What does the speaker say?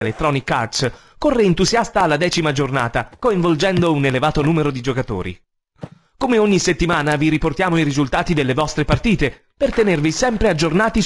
Electronic Arts corre entusiasta alla decima giornata, coinvolgendo un elevato numero di giocatori. Come ogni settimana vi riportiamo i risultati delle vostre partite, per tenervi sempre aggiornati